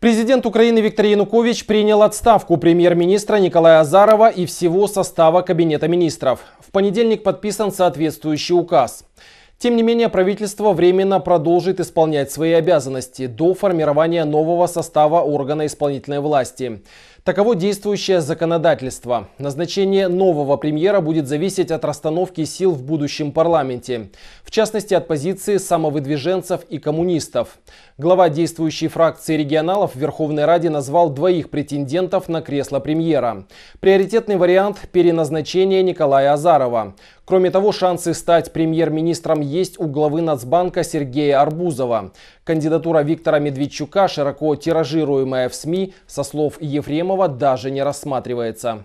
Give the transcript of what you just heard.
Президент Украины Виктор Янукович принял отставку премьер-министра Николая Азарова и всего состава Кабинета министров. В понедельник подписан соответствующий указ. Тем не менее, правительство временно продолжит исполнять свои обязанности до формирования нового состава органа исполнительной власти. Таково действующее законодательство. Назначение нового премьера будет зависеть от расстановки сил в будущем парламенте, в частности от позиции самовыдвиженцев и коммунистов. Глава действующей фракции регионалов в Верховной Раде назвал двоих претендентов на кресло премьера. Приоритетный вариант – переназначение Николая Азарова. Кроме того, шансы стать премьер-министром есть у главы Нацбанка Сергея Арбузова. Кандидатура Виктора Медведчука, широко тиражируемая в СМИ, со слов Ефремова, даже не рассматривается.